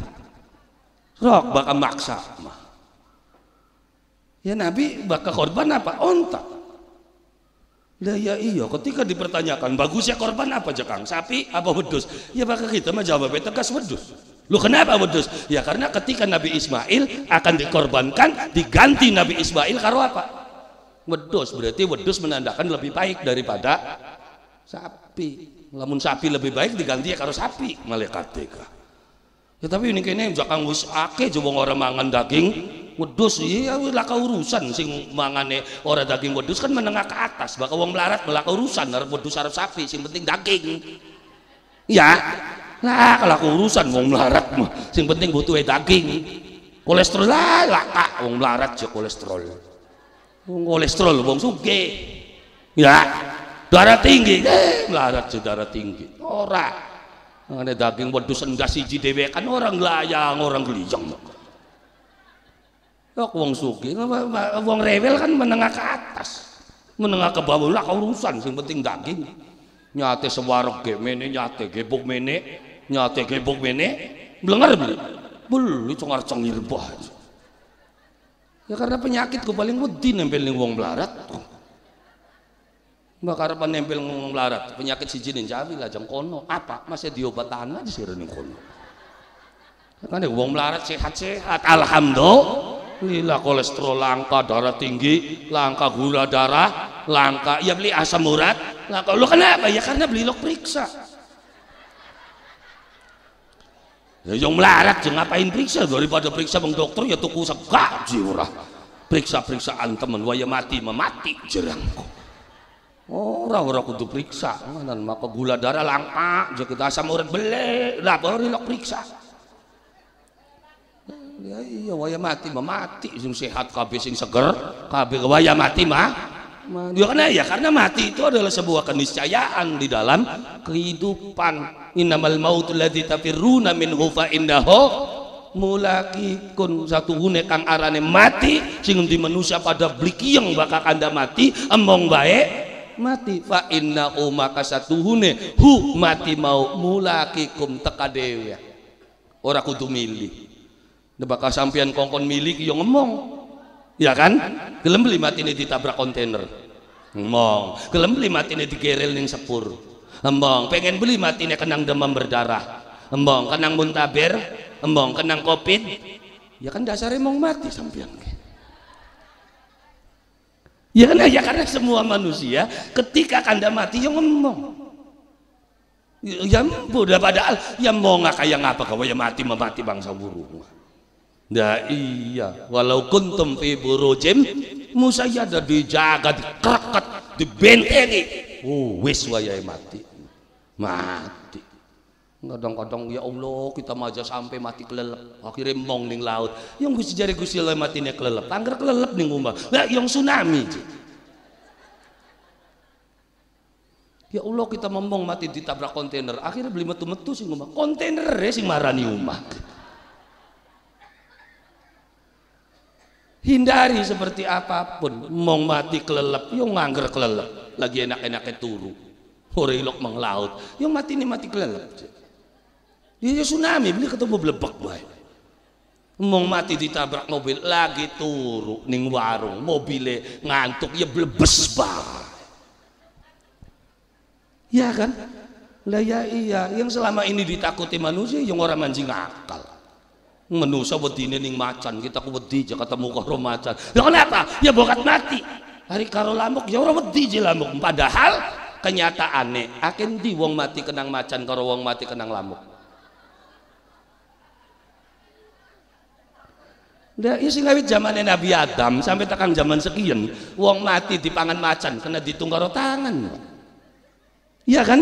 rok bakal maksa mah ya nabi bakal korban apa onta lah ya iya ketika dipertanyakan bagusnya korban apa jekang sapi apa wedus ya bakal kita mah jawabnya tegas wedus Lu kenapa wedus? Ya karena ketika Nabi Ismail akan dikorbankan diganti Nabi Ismail karo apa? Wedus berarti wedus menandakan lebih baik daripada sapi. Lamun sapi lebih baik diganti ya karo sapi malaikat tega. Ya tapi ini kene jakang wis akeh coba orang mangan daging wedus iya laka urusan sing mangane orang daging wedus kan menengah ke atas bakal wong melarat melaka urusan arep wedus arep sapi sing penting daging. Ya, lah kalau aku urusan mau melarat mah sing penting butuh e daging kolesterol lah laka mau melarat jo ya kolesterol wong kolesterol wong suge ya darah tinggi eh melarat jo ya darah tinggi ora ada daging wedhus enggak sih jdw kan orang layang orang gelijang, kok wong suge wong rewel kan menengah ke atas menengah ke bawah lah urusan sing penting daging nyate sewarok gemene, nyate gebuk mene nyate gebok bene blenger belum, bulu cengar cengir banget ya karena penyakitku paling mudi nempel ning wong melarat mbak karena nempel wong melarat penyakit si jinin jamil jam kono apa masih diobat tanah di sini kono kan ya wong melarat sehat-sehat alhamdulillah kolesterol langka darah tinggi langka gula darah langka ya beli asam urat langka lo kenapa ya karena beli lo periksa ya yang melarat jangan ngapain periksa daripada periksa bang dokter ya tuku segak jiwa periksa-periksaan teman waya mati memati jerangku orang orang kudu periksa dan maka gula darah langka jadi ya kita asam urat beli lah baru lo periksa ya iya waya mati memati sing sehat kabe sing seger kabe waya mati mah Ya karena ya karena mati itu adalah sebuah keniscayaan di dalam kehidupan innamal mautul ladzi tafirruna minhu fa mulaki kun satu hune kang arane mati sing di manusia pada yang bakal anda mati emong baik mati fa inna maka satu hune hu mati mau mulaki mulakikum teka dewe ora kudu milih bakal sampean kongkon milik yo ya ngomong ya kan gelem beli mati ini ditabrak kontainer ngomong gelem beli mati ini digerel ning sepur embong pengen beli mati nih kenang demam berdarah embong kenang muntaber embong kenang covid ya kan dasarnya mau mati sampean ya kan ya karena semua manusia ketika kanda mati yang ngomong ya, ya udah padahal ya mau nggak kayak ngapa kau ya mati memati bangsa burung nah iya walau kuntum fi burujim musayada ya dijaga dikakat, dibentengi oh wis wayai mati mati kadang-kadang ya Allah kita maja sampai mati kelelep akhirnya mong ning laut yang gusi jari gusi lah mati ini kelelep tangger kelelep ning umbah lah yang tsunami ya Allah kita memong mati ditabrak kontainer akhirnya beli metu-metu sing umbah kontainer ya sing marani umbah hindari seperti apapun mau mati kelelep yang ngangger kelelep lagi enak-enaknya turu Horilok mang laut. yang mati ini mati dia ya, tsunami, beli ketemu bublebak baik. Mong mati ditabrak mobil, lagi turu ning warung mobile ngantuk, ya blebes bar. Ya kan? Lah ya iya, yang selama ini ditakuti manusia, yang orang mancing akal manusia ini ning macan kita ku wedi aja ketemu karo macan ya kenapa ya bokat mati hari karo lamuk ya ora wedi je lamuk padahal kenyataane akan di wong mati kenang macan karo wong mati kenang lamuk Ya, isi ngawit zamannya Nabi Adam sampai tekan zaman sekian, wong mati di pangan macan kena ditung tangan. Iya kan?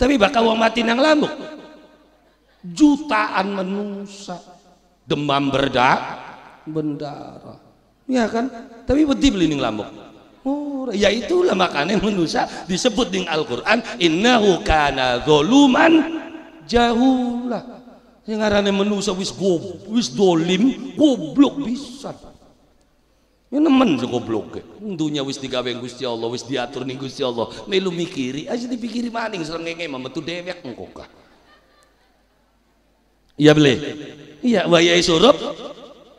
Tapi bakal wong mati nang lamuk. Jutaan manusia demam berdak bendara. Iya kan? Tapi wedi beli nang lamuk murah ya itulah makanya manusia disebut dengan Al-Quran innahu kana zoluman jahulah yang ngarane manusia wis gob wis dolim goblok bisa ini ya nemen sih goblok dunia wis digawe Gusti Allah wis diatur nih Gusti Allah melu mikiri aja dipikiri maning serang ngengeng mama tuh dewek engkau kah iya beli iya wayai surup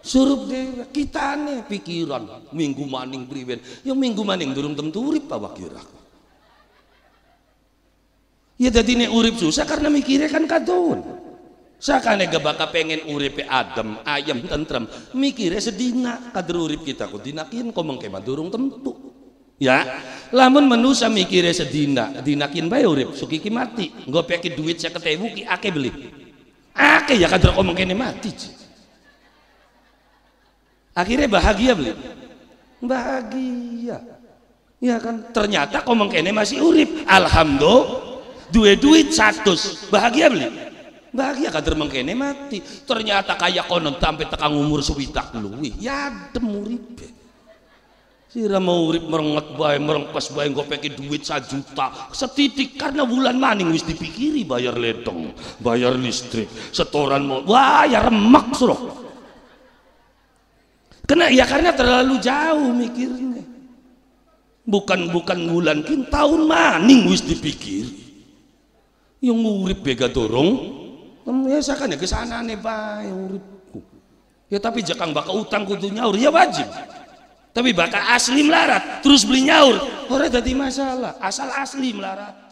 surup dewe kita nih pikiran minggu maning priwen ya minggu maning durung tentu urip bawa kira ya jadi nih urip susah karena mikirnya kan kadon sakane gak bakal pengen urip adem ayam tentrem mikirnya sedina kader urip kita kok dinakin kok mengkema durung tentu ya lamun manusia mikirnya sedina dinakin bae urip suki ki mati nggak pakai duit saya ketemu ki ake beli ake ya kader kok mengkene mati cik akhirnya bahagia beli bahagia ya kan ternyata komong kene masih urip alhamdulillah dua duit satu bahagia beli bahagia kader mengkene mati ternyata kaya konon sampai tekan umur subitak luwi ya demurip, sira mau urip merengot bae merengkes bae pakai duit juta setitik karena bulan maning wis dipikiri bayar ledong bayar listrik setoran mau wah ya remek suruh Kena ya karena terlalu jauh mikirnya. Bukan bukan bulan kin tahun maning wis dipikir. Yang ngurip bega dorong. ya kan ya sana nih yang uripku. Ya tapi jakang bakal utang kudu nyaur ya wajib. Tapi bakal asli melarat terus beli nyaur. Orang jadi masalah asal asli melarat.